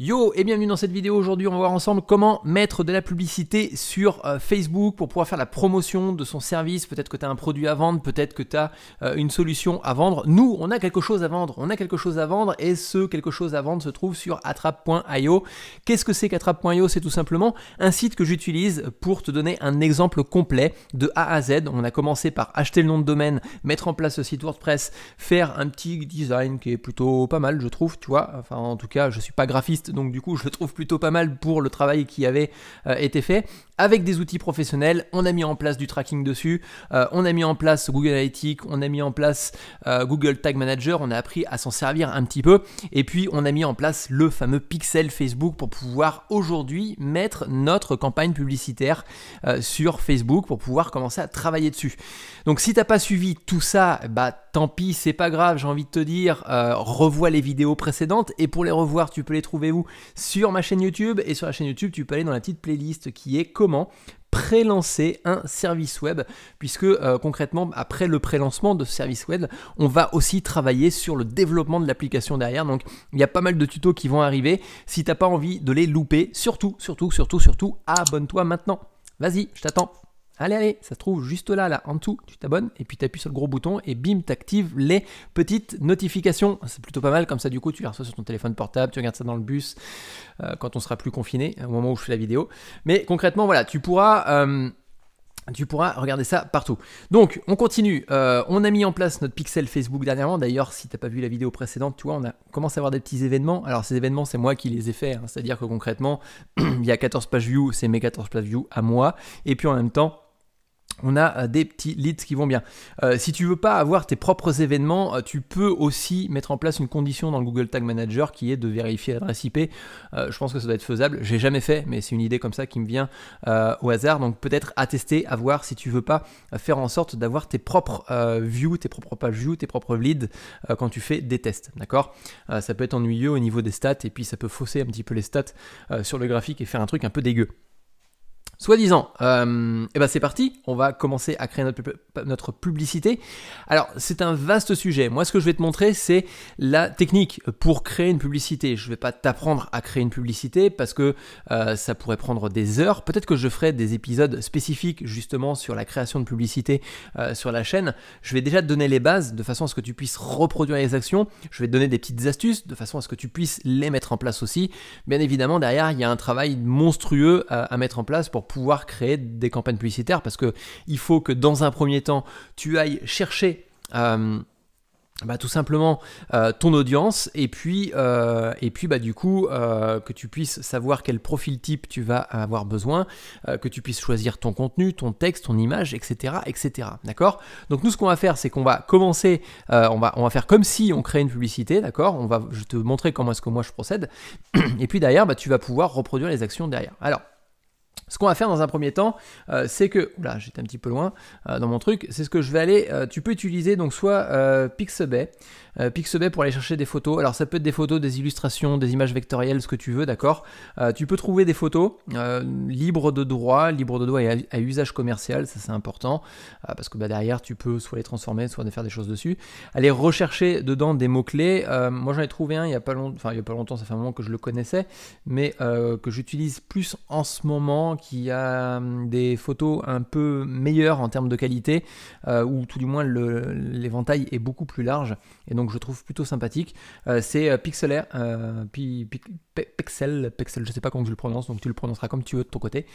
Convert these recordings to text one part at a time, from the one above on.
Yo et bienvenue dans cette vidéo. Aujourd'hui, on va voir ensemble comment mettre de la publicité sur euh, Facebook pour pouvoir faire la promotion de son service. Peut-être que tu as un produit à vendre, peut-être que tu as euh, une solution à vendre. Nous, on a quelque chose à vendre. On a quelque chose à vendre et ce quelque chose à vendre se trouve sur attrape.io. Qu'est-ce que c'est qu'attrape.io C'est tout simplement un site que j'utilise pour te donner un exemple complet de A à Z. On a commencé par acheter le nom de domaine, mettre en place ce site WordPress, faire un petit design qui est plutôt pas mal, je trouve, tu vois. Enfin, en tout cas, je suis pas graphiste donc du coup je le trouve plutôt pas mal pour le travail qui avait euh, été fait avec des outils professionnels. On a mis en place du tracking dessus, euh, on a mis en place Google Analytics, on a mis en place euh, Google Tag Manager, on a appris à s'en servir un petit peu, et puis on a mis en place le fameux pixel Facebook pour pouvoir aujourd'hui mettre notre campagne publicitaire euh, sur Facebook pour pouvoir commencer à travailler dessus. Donc si tu t'as pas suivi tout ça, bah tant pis, c'est pas grave, j'ai envie de te dire, revois les vidéos précédentes, et pour les revoir, tu peux les trouver où Sur ma chaîne YouTube, et sur la chaîne YouTube, tu peux aller dans la petite playlist qui est comment lancer un service web, puisque euh, concrètement, après le pré-lancement de ce service web, on va aussi travailler sur le développement de l'application derrière. Donc, il y a pas mal de tutos qui vont arriver. Si t'as pas envie de les louper, surtout, surtout, surtout, surtout, abonne-toi maintenant. Vas-y, je t'attends. Allez, allez, ça se trouve juste là, là, en dessous, tu t'abonnes et puis tu appuies sur le gros bouton et bim, actives les petites notifications. C'est plutôt pas mal comme ça, du coup, tu les reçois sur ton téléphone portable, tu regardes ça dans le bus euh, quand on sera plus confiné, au moment où je fais la vidéo. Mais concrètement, voilà, tu pourras. Euh, tu pourras regarder ça partout. Donc, on continue. Euh, on a mis en place notre pixel Facebook dernièrement. D'ailleurs, si tu n'as pas vu la vidéo précédente, tu vois, on a commencé à avoir des petits événements. Alors, ces événements, c'est moi qui les ai faits. Hein. C'est-à-dire que concrètement, il y a 14 pages view, c'est mes 14 pages view à moi. Et puis en même temps, on a euh, des petits leads qui vont bien. Euh, si tu veux pas avoir tes propres événements, euh, tu peux aussi mettre en place une condition dans le Google Tag Manager qui est de vérifier l'adresse IP. je pense que ça doit être faisable. J'ai jamais fait, mais c'est une idée comme ça qui me vient au hasard. Donc peut-être à tester, à voir si tu veux pas faire en sorte d'avoir tes propres views, tes propres pages views, tes propres leads quand tu fais des tests. D'accord Ça peut être ennuyeux au niveau des stats et puis ça peut fausser un petit peu les stats sur le graphique et faire un truc un peu dégueu. Soi-disant, euh, eh ben c'est parti, on va commencer à créer notre, notre publicité. Alors c'est un vaste sujet, moi ce que je vais te montrer c'est la technique pour créer une publicité. Je ne vais pas t'apprendre à créer une publicité parce que euh, ça pourrait prendre des heures. Peut-être que je ferai des épisodes spécifiques justement sur la création de publicité euh, sur la chaîne. Je vais déjà te donner les bases de façon à ce que tu puisses reproduire les actions. Je vais te donner des petites astuces de façon à ce que tu puisses les mettre en place aussi. Bien évidemment derrière il y a un travail monstrueux à mettre en place pour pouvoir créer des campagnes publicitaires parce que il faut que dans un premier temps, tu ailles chercher euh, bah, tout simplement euh, ton audience et puis, euh, et puis bah, du coup que tu puisses savoir quel profil type tu vas avoir besoin, que tu puisses choisir ton contenu, ton texte, ton image, etc. etc. D'accord Donc nous ce qu'on va faire c'est qu'on va commencer, on, va, on va faire comme si on créait une publicité, d'accord On va je te montrer comment est-ce que moi je procède, et puis derrière bah, tu vas pouvoir reproduire les actions derrière. Alors ce qu'on va faire dans un premier temps, euh, c'est que, là j'étais un petit peu loin euh, dans mon truc, c'est ce que je vais aller, euh, tu peux utiliser donc soit Pixabay, Pixabay pour aller chercher des photos, alors ça peut être des photos, des illustrations, des images vectorielles, ce que tu veux, d'accord Tu peux trouver des photos libres de droit, libres de droit et à, usage commercial, ça c'est important, parce que bah, derrière tu peux soit les transformer, soit faire des choses dessus, aller rechercher dedans des mots-clés, moi j'en ai trouvé un il n'y a pas longtemps, enfin il y a pas longtemps, ça fait un moment que je le connaissais, mais que j'utilise plus en ce moment qui a euh, des photos un peu meilleures en termes de qualité, euh, ou tout du moins l'éventail est beaucoup plus large, et donc je trouve plutôt sympathique. Euh, c'est Pixelair, Pixel, Pixel, je sais pas comment tu le prononces, donc tu le prononceras comme tu veux de ton côté.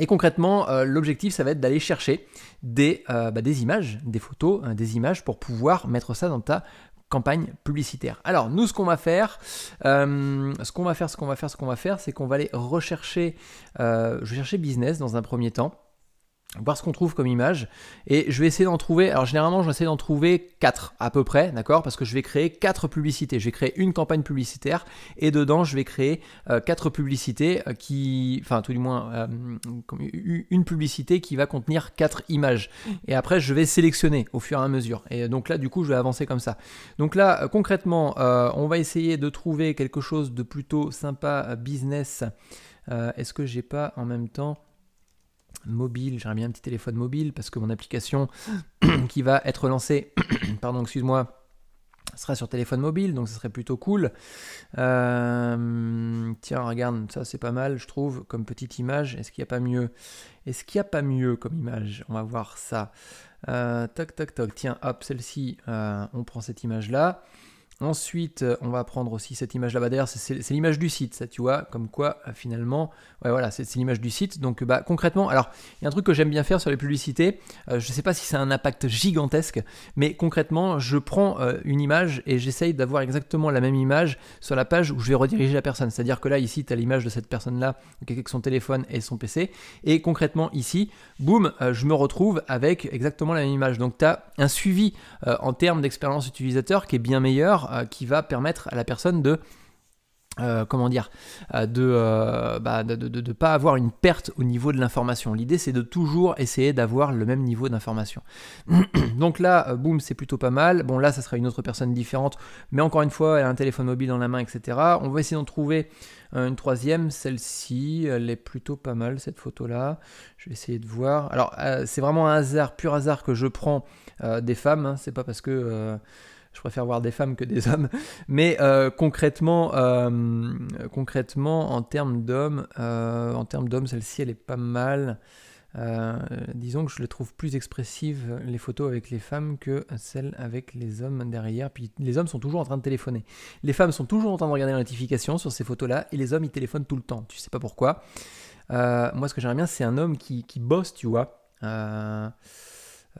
Et concrètement, l'objectif, ça va être d'aller chercher des, bah, des, images, des photos, hein, des images pour pouvoir mettre ça dans ta campagne publicitaire. Alors nous ce qu'on va faire, euh, ce qu'on va faire, ce qu'on va faire, ce qu'on va faire, c'est qu'on va aller rechercher, euh, je vais chercher business dans un premier temps voir ce qu'on trouve comme image. Et je vais essayer d'en trouver, alors généralement j'essaie d'en trouver 4 à peu près, d'accord Parce que je vais créer 4 publicités. Je vais créer une campagne publicitaire et dedans je vais créer 4 euh, publicités euh, qui, enfin tout du moins euh, une publicité qui va contenir 4 images. Et après je vais sélectionner au fur et à mesure. Et donc là du coup je vais avancer comme ça. Donc là concrètement on va essayer de trouver quelque chose de plutôt sympa business. Est-ce que j'ai pas en même temps mobile, j'aimerais bien un petit téléphone mobile parce que mon application qui va être lancée, pardon, excuse-moi, sera sur téléphone mobile, donc ce serait plutôt cool. Euh, tiens, regarde, ça c'est pas mal, je trouve, comme petite image. Est-ce qu'il n'y a pas mieux Est-ce qu'il n'y a pas mieux comme image On va voir ça. Euh, toc, toc, toc. Tiens, hop, celle-ci, euh, on prend cette image-là. Ensuite, euh, on va prendre aussi cette image là-bas. D'ailleurs, c'est l'image du site, ça, tu vois, comme quoi euh, finalement, ouais, voilà, c'est l'image du site. Donc, bah, concrètement, alors, il y a un truc que j'aime bien faire sur les publicités. Euh, je ne sais pas si c'est un impact gigantesque, mais concrètement, je prends une image et j'essaye d'avoir exactement la même image sur la page où je vais rediriger la personne. C'est-à-dire que là, ici, tu as l'image de cette personne-là, avec son téléphone et son PC. Et concrètement, ici, boum, je me retrouve avec exactement la même image. Donc, tu as un suivi en termes d'expérience utilisateur qui est bien meilleur euh, qui va permettre à la personne de euh, comment dire, euh, de ne bah, de, de, pas avoir une perte au niveau de l'information. L'idée, c'est de toujours essayer d'avoir le même niveau d'information. Donc là, boum, c'est plutôt pas mal. Bon, là, ça sera une autre personne différente, mais encore une fois, elle a un téléphone mobile dans la main, etc. On va essayer d'en trouver une troisième, celle-ci, elle est plutôt pas mal, cette photo-là. Je vais essayer de voir. Alors, c'est vraiment un hasard, pur hasard que je prends des femmes. Hein. C'est pas parce que je préfère voir des femmes que des hommes. Mais euh, concrètement, euh, concrètement, en termes d'hommes, euh, en termes d'hommes, celle-ci, elle est pas mal. disons que je les trouve plus expressives les photos avec les femmes que celles avec les hommes derrière. Puis les hommes sont toujours en train de téléphoner. Les femmes sont toujours en train de regarder les notifications sur ces photos-là et les hommes ils téléphonent tout le temps. Tu sais pas pourquoi. moi, ce que j'aimerais bien, c'est un homme qui, qui bosse, tu vois.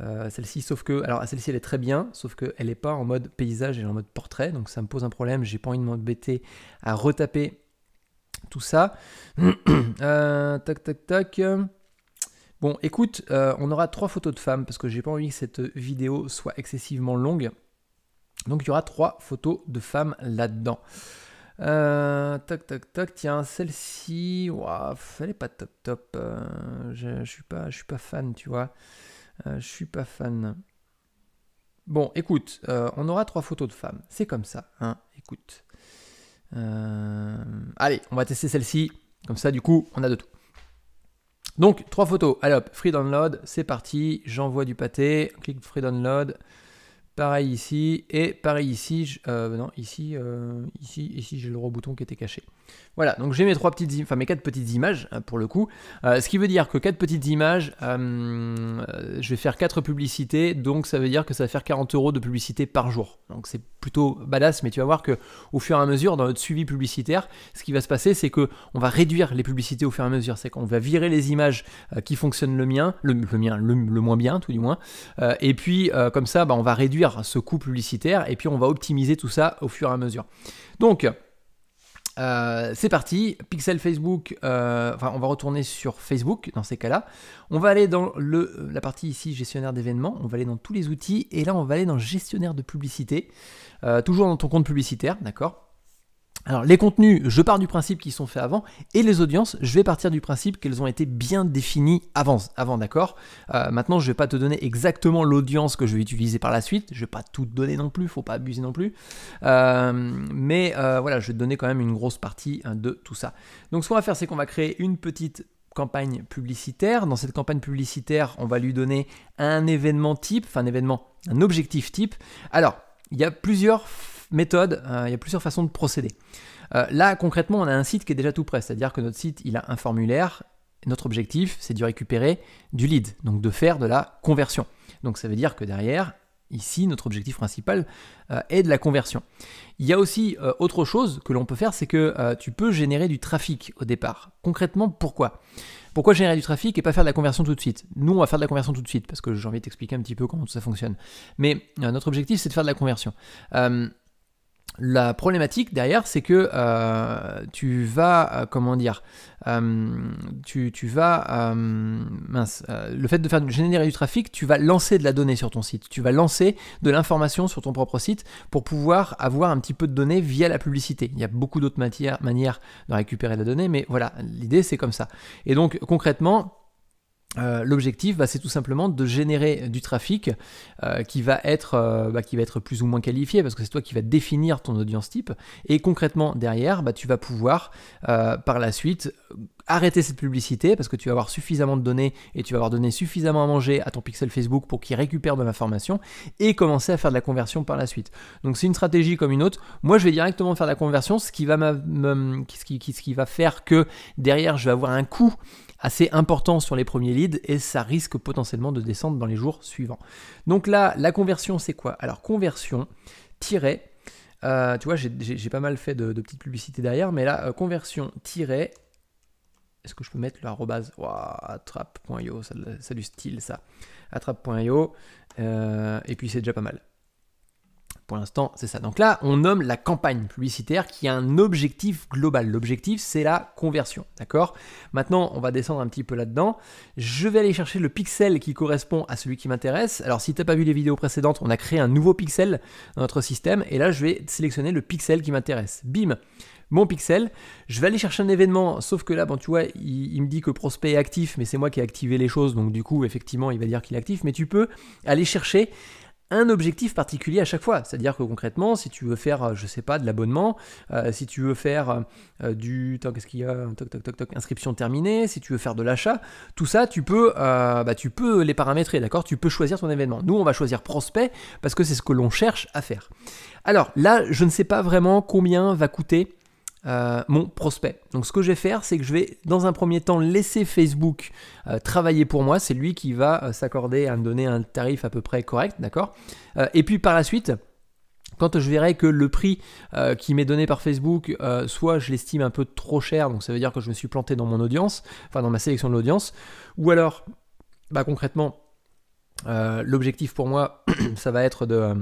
Euh, celle-ci, sauf que, alors celle-ci elle est très bien, sauf qu'elle n'est pas en mode paysage, elle est en mode portrait, donc ça me pose un problème, j'ai pas envie de m'embêter à retaper tout ça. Euh, tac, tac, tac. Bon, écoute, euh, on aura trois photos de femmes parce que j'ai pas envie que cette vidéo soit excessivement longue. Donc il y aura trois photos de femmes là-dedans. Tac, tac, tac. tiens, celle-ci, wow, elle est pas top top. je, je, suis pas, je suis pas fan, tu vois. Euh, je suis pas fan. Bon, écoute, euh, on aura trois photos de femmes. C'est comme ça, hein. Écoute. Euh, allez, on va tester celle-ci. Comme ça, du coup, on a de tout. Donc, trois photos. Allez hop, free download, c'est parti. J'envoie du pâté. Clique free download. Pareil ici, et pareil ici, euh, non, ici, euh, ici, ici j'ai le gros qui était caché. Voilà, donc j'ai mes trois petites, enfin mes quatre petites images hein, pour le coup. Euh, ce qui veut dire que quatre petites images, je vais faire quatre publicités, donc ça veut dire que ça va faire 40 euros de publicité par jour. Donc c'est plutôt badass, mais tu vas voir que au fur et à mesure dans notre suivi publicitaire, ce qui va se passer, c'est que on va réduire les publicités au fur et à mesure. C'est qu'on va virer les images qui fonctionnent le mien, le, mien, le, moins bien tout du moins, et puis comme ça, bah, on va réduire ce coût publicitaire et puis on va optimiser tout ça au fur et à mesure. Donc, euh, c'est parti, Pixel Facebook, euh, enfin on va retourner sur Facebook dans ces cas-là. On va aller dans le, euh, la partie ici gestionnaire d'événements, on va aller dans tous les outils et là on va aller dans gestionnaire de publicité, toujours dans ton compte publicitaire, d'accord alors les contenus, je pars du principe qu'ils sont faits avant, et les audiences, je vais partir du principe qu'elles ont été bien définies avant, avant d'accord euh, Maintenant, je ne vais pas te donner exactement l'audience que je vais utiliser par la suite, je ne vais pas tout te donner non plus, faut pas abuser non plus, euh, mais euh, voilà, je vais te donner quand même une grosse partie hein, de tout ça. Donc ce qu'on va faire, c'est qu'on va créer une petite campagne publicitaire. Dans cette campagne publicitaire, on va lui donner un événement type, enfin un événement, un objectif type. Alors, il y a plusieurs méthode, euh, il y a plusieurs façons de procéder. Euh, là, concrètement, on a un site qui est déjà tout prêt, c'est-à-dire que notre site, il a un formulaire. Notre objectif, c'est de récupérer du lead, donc de faire de la conversion. Donc ça veut dire que derrière, Ici, notre objectif principal euh, est de la conversion. Il y a aussi autre chose que l'on peut faire, c'est que tu peux générer du trafic au départ. Concrètement, pourquoi Pourquoi générer du trafic et pas faire de la conversion tout de suite Nous, on va faire de la conversion tout de suite, parce que j'ai envie de t'expliquer un petit peu comment tout ça fonctionne. Mais notre objectif, c'est de faire de la conversion. La problématique derrière, c'est que euh, tu vas, euh, comment dire, euh, tu, vas, mince, le fait de faire générer du trafic, tu vas lancer de la donnée sur ton site, tu vas lancer de l'information sur ton propre site pour pouvoir avoir un petit peu de données via la publicité. Il y a beaucoup d'autres manières de récupérer la donnée, mais voilà, l'idée c'est comme ça. Et donc concrètement, euh, l'objectif, bah, c'est tout simplement de générer du trafic euh, euh, bah, qui, va être, plus ou moins qualifié, parce que c'est toi qui vas définir ton audience type. Et concrètement, derrière, bah, tu vas pouvoir par la suite arrêter cette publicité, parce que tu vas avoir suffisamment de données et tu vas avoir donné suffisamment à manger à ton pixel Facebook pour qu'il récupère de l'information, et commencer à faire de la conversion par la suite. Donc c'est une stratégie comme une autre. Moi, je vais directement faire de la conversion, ce qui va, ce qui va faire que derrière, je vais avoir un coût assez important sur les premiers leads et ça risque potentiellement de descendre dans les jours suivants. Donc là, la conversion, c'est quoi Alors conversion, tiret, euh, tu vois, j'ai pas mal fait de, petites publicités derrière, mais là, euh, conversion, tiret, est-ce que je peux mettre le arrobase attrape.io, ça, du style ça. Attrape.io, euh, et puis c'est déjà pas mal. Pour l'instant, c'est ça. Donc là, on nomme la campagne publicitaire qui a un objectif global. L'objectif, c'est la conversion. D'accord Maintenant, on va descendre un petit peu là-dedans. Je vais aller chercher le pixel qui correspond à celui qui m'intéresse. Alors, si tu n'as pas vu les vidéos précédentes, on a créé un nouveau pixel dans notre système. Et là, je vais sélectionner le pixel qui m'intéresse. Bim mon pixel. Je vais aller chercher un événement, sauf que là, bon, tu vois, il, il me dit que prospect est actif, mais c'est moi qui ai activé les choses, donc du coup, effectivement, il va dire qu'il est actif, mais tu peux aller chercher un objectif particulier à chaque fois. C'est-à-dire que concrètement, si tu veux faire, euh, je sais pas, de l'abonnement, euh, si tu veux faire euh, du, du, qu'est-ce qu'il y a, toc, toc, toc, toc, inscription terminée, si tu veux faire de l'achat, tout ça, tu peux, bah, tu peux les paramétrer, d'accord Tu peux choisir ton événement. Nous, on va choisir prospect parce que c'est ce que l'on cherche à faire. Alors là, je ne sais pas vraiment combien va coûter euh, mon prospect. Donc ce que je vais faire, c'est que je vais dans un premier temps laisser Facebook euh, travailler pour moi. C'est lui qui va euh, s'accorder à me donner un tarif à peu près correct, d'accord Et puis par la suite, quand je verrai que le prix qui m'est donné par Facebook, soit je l'estime un peu trop cher, donc ça veut dire que je me suis planté dans mon audience, enfin dans ma sélection de l'audience, ou alors, bah, concrètement, l'objectif pour moi, ça va être de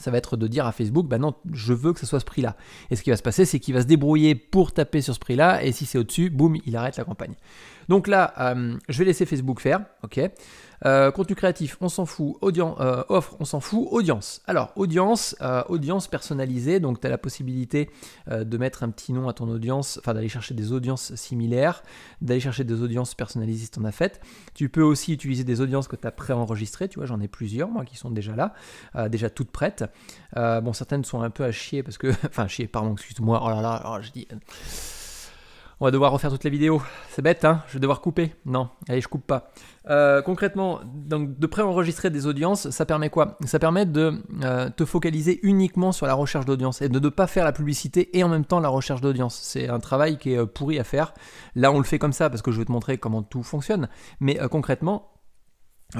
ça va être de dire à Facebook, bah non, je veux que ce soit ce prix-là. Et ce qui va se passer, c'est qu'il va se débrouiller pour taper sur ce prix-là, et si c'est au-dessus, boum, il arrête la campagne. Donc là, euh, je vais laisser Facebook faire, ok euh, contenu créatif, on s'en fout. Euh, offre, on s'en fout. Audience. Alors, audience, euh, audience personnalisée. Donc, tu as la possibilité de mettre un petit nom à ton audience, enfin d'aller chercher des audiences similaires, d'aller chercher des audiences personnalisées si tu en as fait. Tu peux aussi utiliser des audiences que tu as préenregistrées. Tu vois, j'en ai plusieurs, moi, qui sont déjà là, déjà toutes prêtes. bon, certaines sont un peu à chier parce que, enfin, chier, pardon, excuse-moi. Oh là là, oh, je dis. On va devoir refaire toutes les vidéos. C'est bête, hein Je vais devoir couper. Non, allez, je coupe pas. Euh, concrètement, donc de préenregistrer des audiences, ça permet quoi Ça permet de euh, te focaliser uniquement sur la recherche d'audience et de ne pas faire la publicité et en même temps la recherche d'audience. C'est un travail qui est euh, pourri à faire. Là, on le fait comme ça parce que je vais te montrer comment tout fonctionne. Mais concrètement,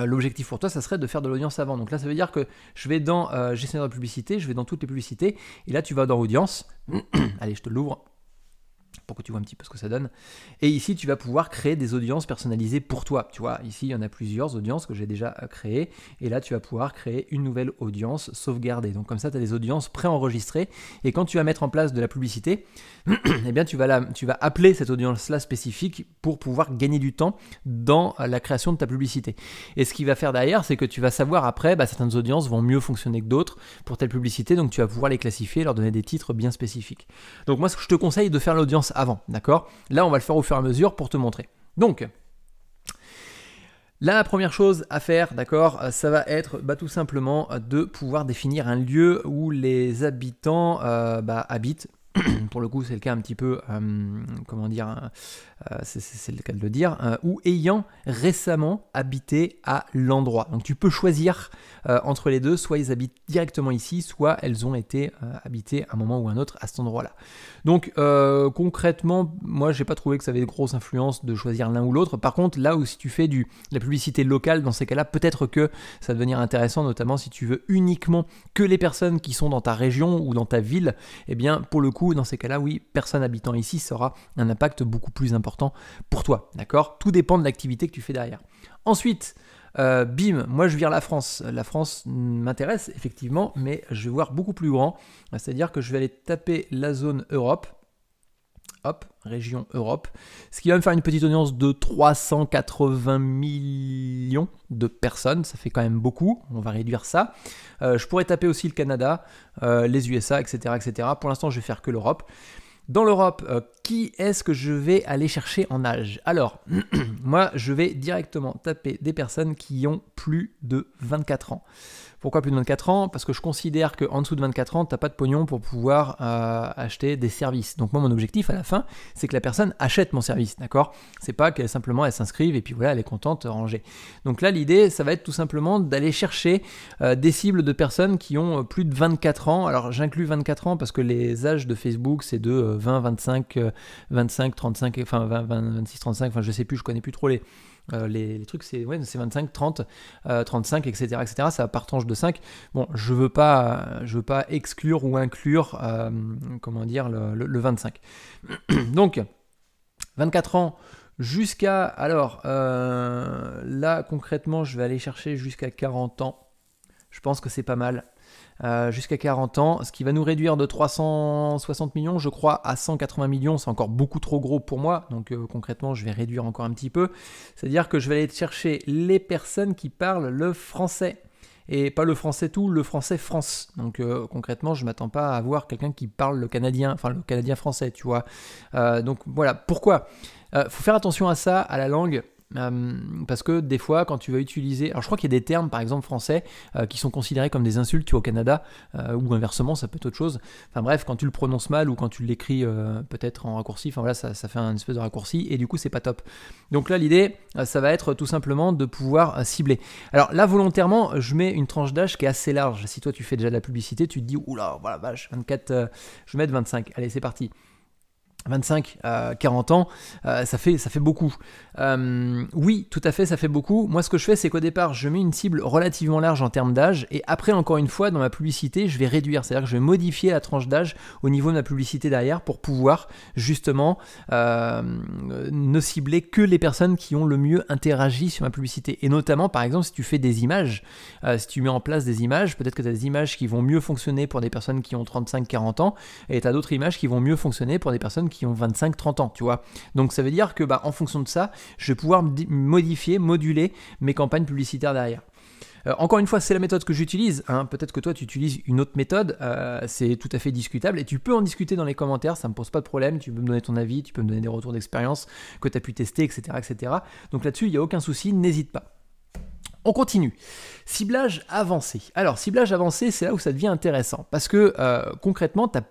L'objectif pour toi, ça serait de faire de l'audience avant. Donc là, ça veut dire que je vais dans gestionnaire de publicité, je vais dans toutes les publicités, et là, tu vas dans audience. allez, je te l'ouvre pour que tu vois un petit peu ce que ça donne. Et ici, tu vas pouvoir créer des audiences personnalisées pour toi. Tu vois, ici, il y en a plusieurs audiences que j'ai déjà euh, créées. Et là, tu vas pouvoir créer une nouvelle audience sauvegardée. Donc comme ça, tu as des audiences préenregistrées. Et quand tu vas mettre en place de la publicité, eh bien, tu vas, tu vas appeler cette audience-là spécifique pour pouvoir gagner du temps dans la création de ta publicité. Et ce qui va faire derrière, c'est que tu vas savoir après, bah, certaines audiences vont mieux fonctionner que d'autres pour telle publicité. Donc tu vas pouvoir les classifier, leur donner des titres bien spécifiques. Donc moi, ce que je te conseille de faire l'audience avant, d'accord Là, on va le faire au fur et à mesure pour te montrer. Donc, la première chose à faire, d'accord, euh, ça va être bah, tout simplement euh, de pouvoir définir un lieu où les habitants euh, bah, habitent, pour le coup c'est le cas un petit peu, euh, comment dire, euh, c'est le cas de le dire, euh, ou ayant récemment habité à l'endroit. Donc tu peux choisir entre les deux, soit ils habitent directement ici, soit elles ont été habitées à un moment ou un autre à cet endroit-là. Donc concrètement, moi j'ai pas trouvé que ça avait de grosse influence de choisir l'un ou l'autre. Par contre, là où si tu fais du, de la publicité locale, dans ces cas-là, peut-être que ça va devenir intéressant, notamment si tu veux uniquement que les personnes qui sont dans ta région ou dans ta ville, et eh bien pour le coup, dans ces cas là oui, personne habitant ici sera un impact beaucoup plus important pour toi. D'accord Tout dépend de l'activité que tu fais derrière. Ensuite, euh, bim, moi je vire la France. La France m'intéresse effectivement, mais je vais voir beaucoup plus grand. C'est-à-dire que je vais aller taper la zone Europe. Hop, région Europe. Ce qui va me faire une petite audience de 380 millions de personnes. Ça fait quand même beaucoup. On va réduire ça. Euh, je pourrais taper aussi le Canada, euh, les USA, etc. etc. Pour l'instant, je vais faire que l'Europe. Dans l'Europe, euh, qui est-ce que je vais aller chercher en âge Alors, moi, je vais directement taper des personnes qui ont plus de 24 ans. Pourquoi plus de 24 ans Parce que je considère qu'en dessous de 24 ans, tu t'as pas de pognon pour pouvoir euh, acheter des services. Donc moi, mon objectif à la fin, c'est que la personne achète mon service, d'accord C'est pas qu'elle simplement elle s'inscrive et puis voilà, elle est contente, rangée. Donc là, l'idée, ça va être tout simplement d'aller chercher euh, des cibles de personnes qui ont euh, plus de 24 ans. Alors j'inclus 24 ans parce que les âges de Facebook, c'est de 20, 25, 25, 35, enfin 20, 26, 35, enfin je sais plus, je connais plus trop les euh, les, trucs, c'est 25, 30, 35, etc., etc. Ça part tranche de 5. Bon, je veux pas, je veux pas exclure ou inclure, euh, comment dire, le, le 25. Donc, 24 ans jusqu'à, alors, euh, là concrètement, je vais aller chercher jusqu'à 40 ans. Je pense que c'est pas mal. Euh, jusqu'à 40 ans, ce qui va nous réduire de 360 millions, je crois, à 180 millions. C'est encore beaucoup trop gros pour moi, donc euh, concrètement, je vais réduire encore un petit peu. C'est-à-dire que je vais aller chercher les personnes qui parlent le français. Et pas le français tout, le français France. Donc euh, concrètement, je m'attends pas à avoir quelqu'un qui parle le canadien, enfin le canadien français, tu vois. donc voilà, pourquoi Faut faire attention à ça, à la langue. Euh, parce que des fois, quand tu vas utiliser. Alors, je crois qu'il y a des termes, par exemple, français, euh, qui sont considérés comme des insultes, tu au Canada, euh, ou inversement, ça peut être autre chose. Enfin, bref, quand tu le prononces mal ou quand tu l'écris peut-être en raccourci, enfin voilà, ça, fait un espèce de raccourci, et du coup, c'est pas top. Donc là, l'idée, ça va être tout simplement de pouvoir cibler. Alors là, volontairement, je mets une tranche d'âge qui est assez large. Si toi, tu fais déjà de la publicité, tu te dis, oula, voilà, vache, 24, je vais mettre 25. Allez, c'est parti. 25 à 40 ans, euh, ça, fait, ça fait beaucoup. Euh, oui, tout à fait, ça fait beaucoup. Moi, ce que je fais, c'est qu'au départ, je mets une cible relativement large en termes d'âge, et après, encore une fois, dans ma publicité, je vais réduire, c'est-à-dire que je vais modifier la tranche d'âge au niveau de ma publicité derrière pour pouvoir justement euh, ne cibler que les personnes qui ont le mieux interagi sur ma publicité. Et notamment, par exemple, si tu fais des images, si tu mets en place des images, peut-être que tu as des images qui vont mieux fonctionner pour des personnes qui ont 35-40 ans, et tu as d'autres images qui vont mieux fonctionner pour des personnes qui qui ont 25-30 ans, tu vois. Donc ça veut dire que bah, en fonction de ça, je vais pouvoir modifier, moduler mes campagnes publicitaires derrière euh, encore une fois, c'est la méthode que j'utilise. Hein. Peut-être que toi, tu utilises une autre méthode. Euh, c'est tout à fait discutable. Et tu peux en discuter dans les commentaires. Ça ne me pose pas de problème. Tu peux me donner ton avis. Tu peux me donner des retours d'expérience que tu as pu tester, etc. etc. Donc là-dessus, il n'y a aucun souci. N'hésite pas. On continue. Ciblage avancé. Alors, ciblage avancé, c'est là où ça devient intéressant. Parce que euh, concrètement, tu as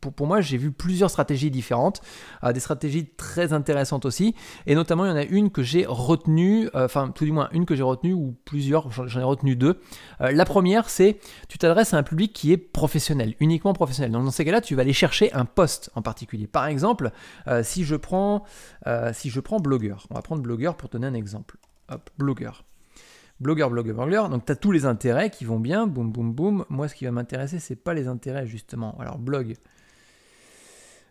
pour, moi, j'ai vu plusieurs stratégies différentes, euh, des stratégies très intéressantes aussi, et notamment il y en a une que j'ai retenue, euh, enfin tout du moins une que j'ai retenue, ou plusieurs, j'en ai retenu deux. Euh, la première, c'est tu t'adresses à un public qui est professionnel, uniquement professionnel. dans ces cas-là, tu vas aller chercher un poste en particulier. Par exemple, si, je prends, si je prends blogueur, on va prendre blogueur pour donner un exemple. Hop, blogueur blogueur, blogueur, blogueur. Donc tu as tous les intérêts qui vont bien, boum, boum, boum. Moi, ce qui va m'intéresser, c'est pas les intérêts, justement. Alors, blog.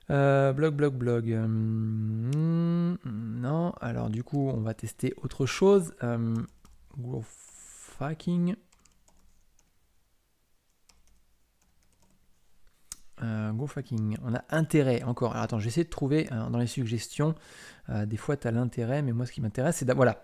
Euh, blog, blog, blog. Hmm, non, alors du coup, on va tester autre chose. Euh, go fucking. Euh, go fucking. On a intérêt encore. Alors attends, j'essaie de trouver dans les suggestions euh, des fois, tu as l'intérêt, mais moi, ce qui m'intéresse, c'est... Voilà.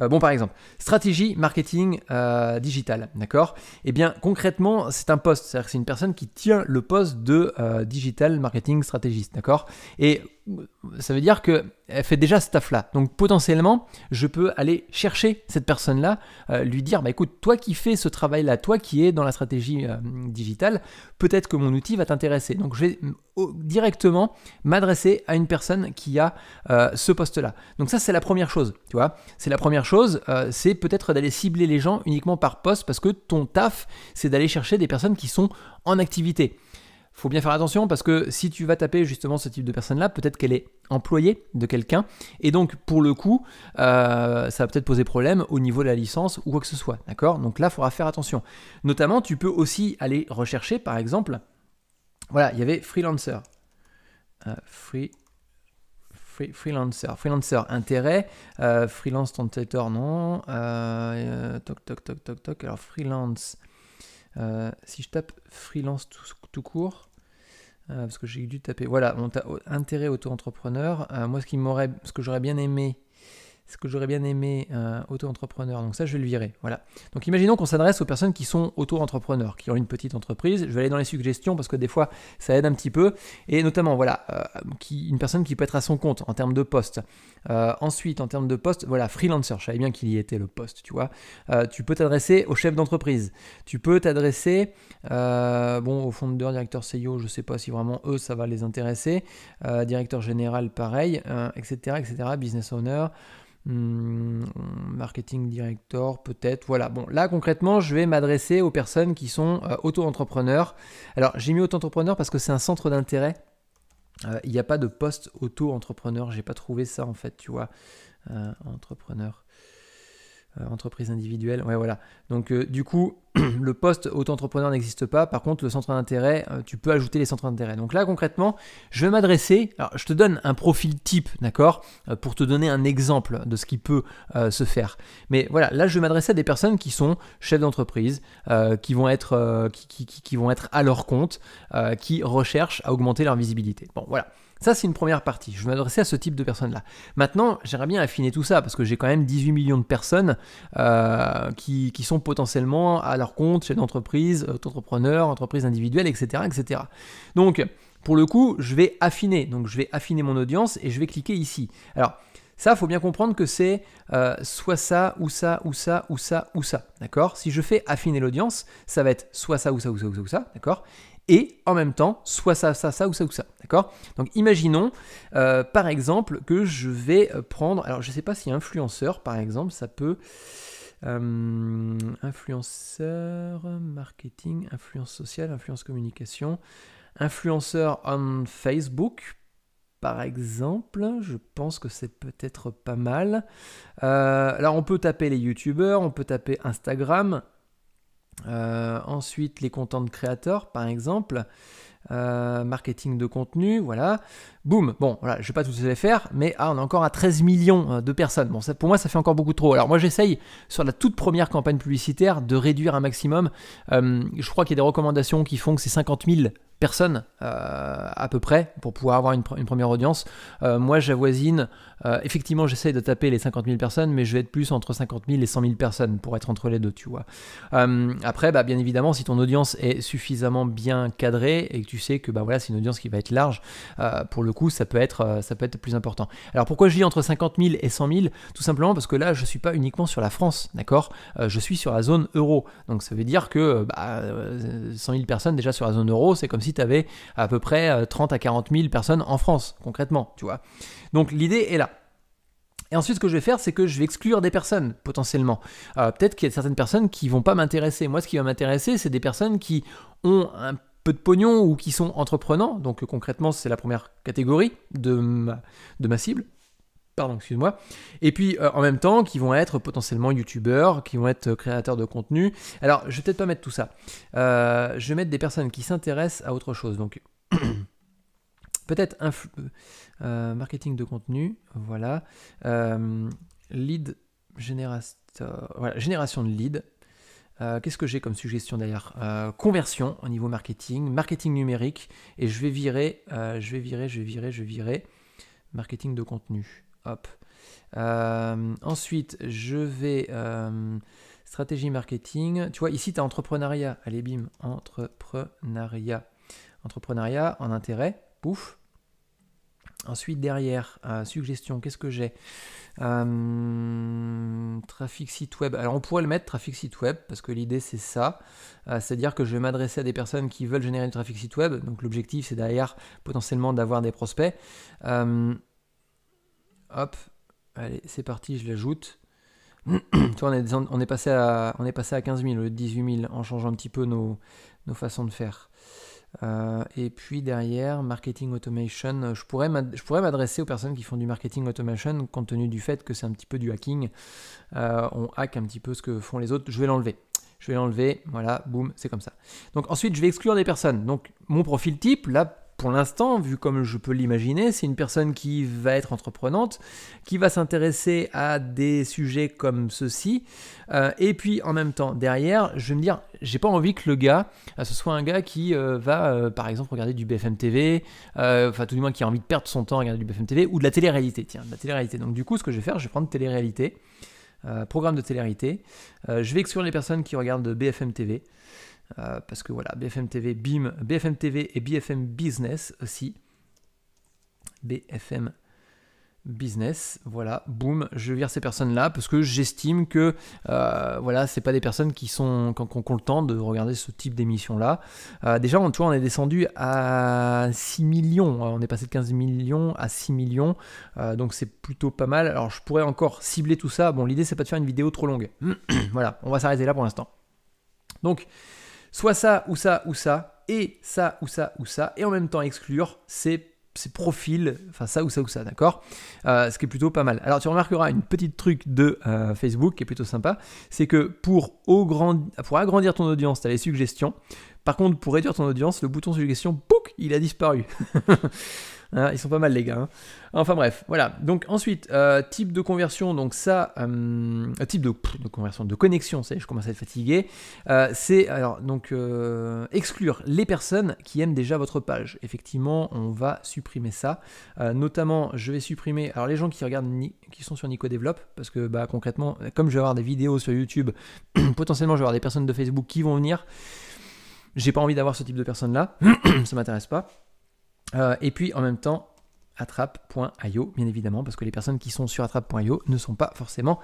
Euh, bon, par exemple, stratégie marketing euh, digital, d'accord Eh bien, concrètement, c'est un poste, c'est-à-dire que c'est une personne qui tient le poste de digital marketing stratégiste, d'accord Et ça veut dire que elle fait déjà ce taf-là. Donc potentiellement, je peux aller chercher cette personne-là, lui dire, bah écoute, toi qui fais ce travail-là, toi qui es dans la stratégie digitale, peut-être que mon outil va t'intéresser. Donc je directement m'adresser à une personne qui a euh, ce poste-là. Donc ça, c'est la première chose, tu vois. C'est la première chose, euh, c'est peut-être d'aller cibler les gens uniquement par poste parce que ton taf, c'est d'aller chercher des personnes qui sont en activité. Faut bien faire attention parce que si tu vas taper justement ce type de personne-là, peut-être qu'elle est employée de quelqu'un et donc pour le coup, euh, ça va peut-être poser problème au niveau de la licence ou quoi que ce soit, d'accord Donc là, il faudra faire attention. Notamment, tu peux aussi aller rechercher, par exemple, voilà, il y avait freelancer. free, freelancer. Freelancer, intérêt. freelance tentator, non. toc, toc, toc, toc, toc. Alors, freelance. si je tape freelance tout, court, parce que j'ai dû taper. Voilà, on intérêt auto-entrepreneur. moi, ce, qui m'aurait, ce que j'aurais bien aimé ce que j'aurais bien aimé euh, auto-entrepreneur. Donc ça, je vais le virer. Voilà. Donc imaginons qu'on s'adresse aux personnes qui sont auto-entrepreneurs, qui ont une petite entreprise. Je vais aller dans les suggestions parce que des fois, ça aide un petit peu. Et notamment, voilà, euh, une personne qui peut être à son compte en termes de poste. Euh, ensuite, en termes de poste, voilà, freelancer. Je savais bien qu'il y était le poste, tu vois. tu peux t'adresser au chef d'entreprise. Tu peux t'adresser, bon, au fondeur, directeur CEO, je ne sais pas si vraiment eux, ça va les intéresser. directeur général, pareil, etc., etc., business owner. Hmm, marketing director, peut-être. Voilà. Bon, là concrètement, je vais m'adresser aux personnes qui sont euh, auto-entrepreneurs. Alors, j'ai mis auto-entrepreneur parce que c'est un centre d'intérêt. Euh, il n'y a pas de poste auto-entrepreneur. J'ai pas trouvé ça en fait, tu vois. Euh, entrepreneur, entreprise individuelle. Ouais, voilà. Donc, du coup. le poste auto-entrepreneur n'existe pas. Par contre, le centre d'intérêt, euh, tu peux ajouter les centres d'intérêt. Donc là, concrètement, je vais m'adresser. Alors, je te donne un profil type, d'accord euh, Pour te donner un exemple de ce qui peut euh, se faire. Mais voilà, là, je vais m'adresser à des personnes qui sont chefs d'entreprise, qui, vont être, qui, vont être à leur compte, qui recherchent à augmenter leur visibilité. Bon, voilà. Ça, c'est une première partie. Je vais m'adresser à ce type de personnes-là. Maintenant, j'aimerais bien affiner tout ça parce que j'ai quand même 18 millions de personnes euh, qui, sont potentiellement à leur compte chez d'entreprise, euh, entrepreneurs, entreprises individuelles, etc., etc. Donc, pour le coup, je vais affiner. Donc, je vais affiner mon audience et je vais cliquer ici. Alors, ça, faut bien comprendre que c'est euh, soit ça, ou ça, ou ça, ou ça, ou ça. D'accord Si je fais affiner l'audience, ça va être soit ça, ou ça, ou ça, ou ça, ou ça. D'accord et en même temps, soit ça, ça, ça ou ça ou ça. D'accord Donc imaginons euh, par exemple que je vais euh, prendre. Alors je ne sais pas si influenceur par exemple, ça peut. Euh, influenceur, marketing, influence sociale, influence communication, influenceur on Facebook, par exemple, je pense que c'est peut-être pas mal. alors on peut taper les youtubeurs, on peut taper Instagram, euh, ensuite, les contents de créateurs, par exemple. Euh, marketing de contenu, voilà. Boum, bon, voilà, je ne vais pas tous les faire, mais ah, on est encore à 13 millions euh, de personnes. Bon, ça, pour moi, ça fait encore beaucoup trop. Alors moi, j'essaye sur la toute première campagne publicitaire de réduire un maximum. je crois qu'il y a des recommandations qui font que c'est 50 000 personnes euh, à peu près pour pouvoir avoir une, première audience. Euh, moi, j'avoisine, euh, effectivement, j'essaye de taper les 50 000 personnes, mais je vais être plus entre 50 000 et 100 000 personnes pour être entre les deux, tu vois. après, bah, bien évidemment, si ton audience est suffisamment bien cadrée et que tu sais que bah, voilà, c'est une audience qui va être large, pour le coup, ça peut, être, plus important. Alors pourquoi je dis entre 50 000 et 100 000 Tout simplement parce que là, je ne suis pas uniquement sur la France, d'accord Je suis sur la zone euro. Donc ça veut dire que 100 bah, 000 personnes déjà sur la zone euro, c'est comme si tu avais à peu près 30 euh, à 40 000 personnes en France, concrètement, tu vois. Donc l'idée est là. Et ensuite, ce que je vais faire, c'est que je vais exclure des personnes, potentiellement. Euh, peut-être qu'il y a certaines personnes qui vont pas m'intéresser. Moi, ce qui va m'intéresser, c'est des personnes qui ont un peu de pognon ou qui sont entreprenants. Donc, concrètement, c'est la première catégorie de de ma cible pardon, excuse-moi, et puis euh, en même temps qui vont être potentiellement youtubeurs, qui vont être euh, créateurs de contenu. Alors, je vais peut-être pas mettre tout ça. Euh, je vais mettre des personnes qui s'intéressent à autre chose. Donc, peut-être marketing de contenu, voilà. lead génération de lead. Qu'est-ce que j'ai comme suggestion d'ailleurs Conversion au niveau marketing, marketing numérique, et je vais virer, je vais virer, je vais virer, je vais virer marketing de contenu. Euh, ensuite, je vais... Euh, stratégie marketing. Tu vois, ici, tu as entrepreneuriat. Allez, bim, entrepreneuriat. Entrepreneuriat en intérêt, pouf. Ensuite, derrière, euh, suggestion, qu'est-ce que j'ai Trafic site web. Alors, on pourrait le mettre trafic site web parce que l'idée, c'est ça. C'est-à-dire que je vais m'adresser à des personnes qui veulent générer du trafic site web. Donc, l'objectif, c'est derrière potentiellement d'avoir des prospects. Hop, allez, c'est parti, je l'ajoute. on, est, on, est passé à, on est passé à 15 000 au lieu de 18 000 en changeant un petit peu nos, nos façons de faire. Euh, et puis derrière, marketing automation, je pourrais m'adresser aux personnes qui font du marketing automation compte tenu du fait que c'est un petit peu du hacking. Euh, on hack un petit peu ce que font les autres. Je vais l'enlever. Je vais l'enlever. Voilà, boum, c'est comme ça. Donc ensuite, je vais exclure des personnes. Donc mon profil type, là, pour l'instant, vu comme je peux l'imaginer, c'est une personne qui va être entreprenante, qui va s'intéresser à des sujets comme ceci. Euh, et puis en même temps, derrière, je vais me dire, j'ai pas envie que le gars, euh, ce soit un gars qui euh, va, par exemple, regarder du BFM TV, enfin tout du moins qui a envie de perdre son temps à regarder du BFM TV ou de la télé-réalité. Tiens, de la télé-réalité. Donc du coup, ce que je vais faire, je vais prendre télé-réalité, programme de télé-réalité. je vais exclure les personnes qui regardent BFM TV. Euh, parce que voilà, BFM TV, BIM, BFM TV et BFM Business aussi. BFM business. Voilà, boum, je vire ces personnes-là parce que j'estime que euh, voilà, c'est pas des personnes qui sont qui ont, le temps de regarder ce type d'émission-là. Euh, déjà, on, tu on est descendu à 6 millions. Hein, on est passé de 15 millions à 6 millions. Euh, donc c'est plutôt pas mal. Alors je pourrais encore cibler tout ça. Bon, l'idée c'est pas de faire une vidéo trop longue. voilà, on va s'arrêter là pour l'instant. Donc, soit ça ou ça ou ça, et ça ou ça ou ça, et en même temps exclure ces, profils, enfin ça ou ça ou ça, d'accord euh, Ce qui est plutôt pas mal. Alors tu remarqueras une petite truc de euh, Facebook qui est plutôt sympa, c'est que pour, au grand, pour agrandir ton audience, tu as les suggestions. Par contre, pour réduire ton audience, le bouton suggestion, bouc, il a disparu. Hein, ils sont pas mal les gars. Hein. Enfin bref, voilà. Donc ensuite, euh, type de conversion, donc ça, euh, type de, conversion, de connexion, c'est je commence à être fatigué. Euh, c'est alors donc exclure les personnes qui aiment déjà votre page. Effectivement, on va supprimer ça. notamment, je vais supprimer alors les gens qui regardent qui sont sur Nico parce que bah concrètement, comme je vais avoir des vidéos sur YouTube, potentiellement je vais avoir des personnes de Facebook qui vont venir. J'ai pas envie d'avoir ce type de personnes là, ça m'intéresse pas. Euh, et puis en même temps, attrape.io, bien évidemment, parce que les personnes qui sont sur attrape.io ne sont pas forcément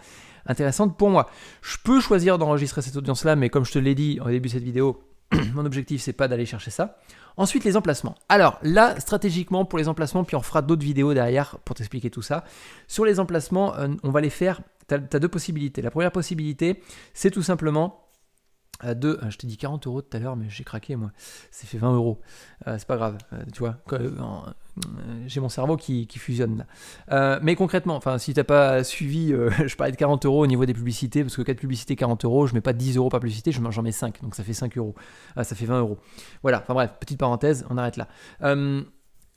intéressantes pour moi. Je peux choisir d'enregistrer cette audience-là, mais comme je te l'ai dit au début de cette vidéo, mon objectif c'est pas d'aller chercher ça. Ensuite, les emplacements. Alors là, stratégiquement pour les emplacements, puis on fera d'autres vidéos derrière pour t'expliquer tout ça. Sur les emplacements, euh, on va les faire. Tu as deux possibilités. La première possibilité, c'est tout simplement 2, euh, je t'ai dit 40 euros tout à l'heure, mais j'ai craqué moi, c'est fait 20 euros, euh, c'est pas grave, euh, tu vois, j'ai mon cerveau qui, fusionne là. mais concrètement, si t'as pas suivi, je parlais de 40 euros au niveau des publicités, parce que 4 publicités 40 euros, je mets pas 10 euros par publicité, j'en mets 5, donc ça fait 5 euros, ah, ça fait 20 euros. Voilà, enfin bref, petite parenthèse, on arrête là.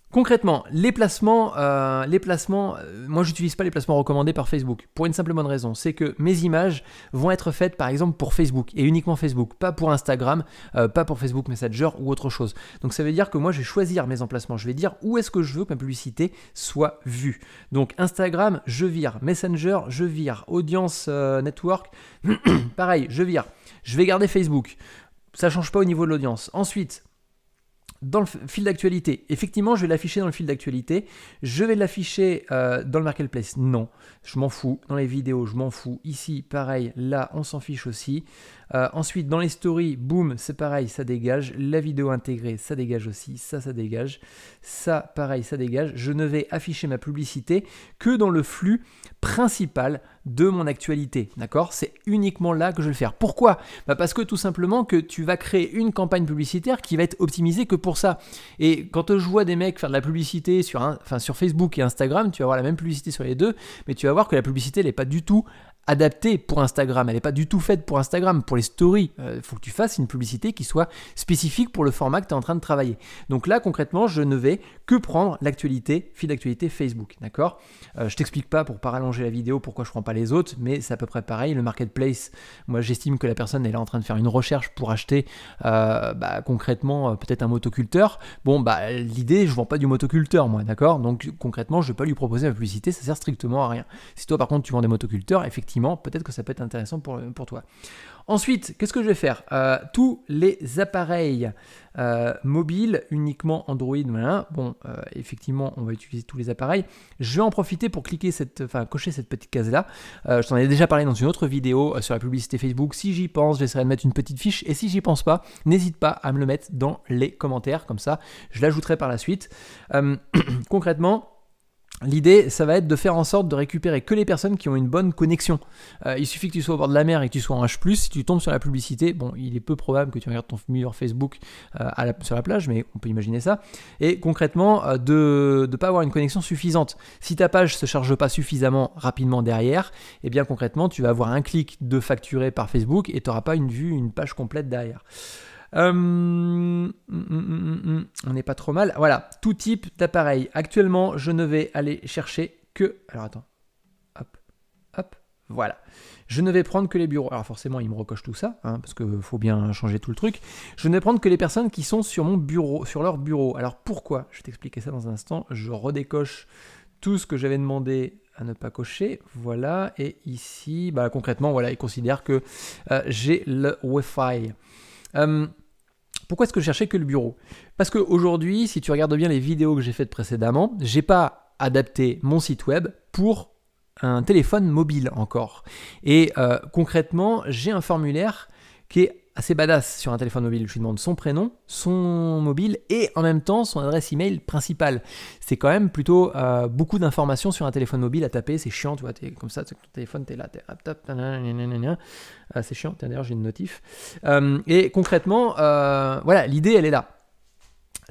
Concrètement, les placements, euh, les placements, euh, moi j'utilise pas les placements recommandés par Facebook pour une simple bonne raison, c'est que mes images vont être faites par exemple pour Facebook et uniquement Facebook, pas pour Instagram, euh, pas pour Facebook Messenger ou autre chose. Donc ça veut dire que moi je vais choisir mes emplacements, je vais dire où est-ce que je veux que ma publicité soit vue. Donc Instagram, je vire, Messenger, je vire, Audience Network, pareil, je vire. Je vais garder Facebook ça change pas au niveau de l'audience. Ensuite, dans le fil d'actualité. Effectivement, je vais l'afficher dans le fil d'actualité. Je vais l'afficher euh, dans le marketplace. Non, je m'en fous. Dans les vidéos, je m'en fous. Ici, pareil. Là, on s'en fiche aussi. Euh, ensuite, dans les stories, boum, c'est pareil, ça dégage. La vidéo intégrée, ça dégage aussi. Ça, ça dégage. Ça, pareil, ça dégage. Je ne vais afficher ma publicité que dans le flux principal de mon actualité. D'accord C'est uniquement là que je vais le faire. Pourquoi bah, Parce que tout simplement que tu vas créer une campagne publicitaire qui va être optimisée que pour ça. Et quand je vois des mecs faire de la publicité sur, enfin, sur Facebook et Instagram, tu vas voir la même publicité sur les deux, mais tu vas voir que la publicité, n'est pas du tout adaptée pour Instagram, elle n'est pas du tout faite pour Instagram, pour les stories. Il euh, faut que tu fasses une publicité qui soit spécifique pour le format que tu es en train de travailler. Donc là, concrètement, je ne vais que prendre l'actualité, fil d'actualité Facebook, d'accord euh, Je t'explique pas pour pas rallonger la vidéo pourquoi je ne prends pas les autres, mais c'est à peu près pareil. Le marketplace, moi j'estime que la personne est là en train de faire une recherche pour acheter euh, bah, concrètement peut-être un motoculteur. Bon, bah l'idée, je ne vends pas du motoculteur moi, d'accord Donc concrètement, je ne vais pas lui proposer ma publicité, ça sert strictement à rien. Si toi par contre tu vends des motoculteurs, effectivement, peut-être que ça peut être intéressant pour, toi. Ensuite, qu'est-ce que je vais faire euh, Tous les appareils euh, mobiles, uniquement Android, voilà. bon, euh, effectivement, on va utiliser tous les appareils. Je vais en profiter pour cliquer cette, enfin, cocher cette petite case-là. je t'en ai déjà parlé dans une autre vidéo sur la publicité Facebook. Si j'y pense, j'essaierai de mettre une petite fiche. Et si j'y pense pas, n'hésite pas à me le mettre dans les commentaires. Comme ça, je l'ajouterai par la suite. concrètement, L'idée, ça va être de faire en sorte de récupérer que les personnes qui ont une bonne connexion. Euh, il suffit que tu sois au bord de la mer et que tu sois en H+, si tu tombes sur la publicité, bon, il est peu probable que tu regardes ton meilleur Facebook euh, sur la plage, mais on peut imaginer ça. Et concrètement, euh, de ne pas avoir une connexion suffisante. Si ta page se charge pas suffisamment rapidement derrière, eh bien concrètement, tu vas avoir un clic de facturé par Facebook et tu n'auras pas une vue, une page complète derrière. Hum, hum, hum, on n'est pas trop mal. Voilà, tout type d'appareil. Actuellement, je ne vais aller chercher que. Alors attends. Hop, hop, voilà. Je ne vais prendre que les bureaux. Alors forcément, ils me recochent tout ça, hein, parce qu'il faut bien changer tout le truc. Je ne vais prendre que les personnes qui sont sur mon bureau, sur leur bureau. Alors pourquoi Je vais t'expliquer ça dans un instant. Je redécoche tout ce que j'avais demandé à ne pas cocher. Voilà. Et ici, bah, concrètement, voilà, ils considèrent que euh, j'ai le Wi-Fi. Euh, pourquoi est-ce que je cherchais que le bureau Parce qu'aujourd'hui, si tu regardes bien les vidéos que j'ai faites précédemment, j'ai pas adapté mon site web pour un téléphone mobile encore. Et euh, concrètement, j'ai un formulaire qui est assez badass sur un téléphone mobile. Je lui demande son prénom, son mobile et en même temps son adresse email principale. C'est quand même plutôt euh, beaucoup d'informations sur un téléphone mobile à taper. C'est chiant, tu vois, es comme ça, ton téléphone, t'es là, t'es hop, hop, euh, c'est chiant. D'ailleurs, j'ai une notif. Euh, et concrètement, euh, voilà, l'idée, elle est là.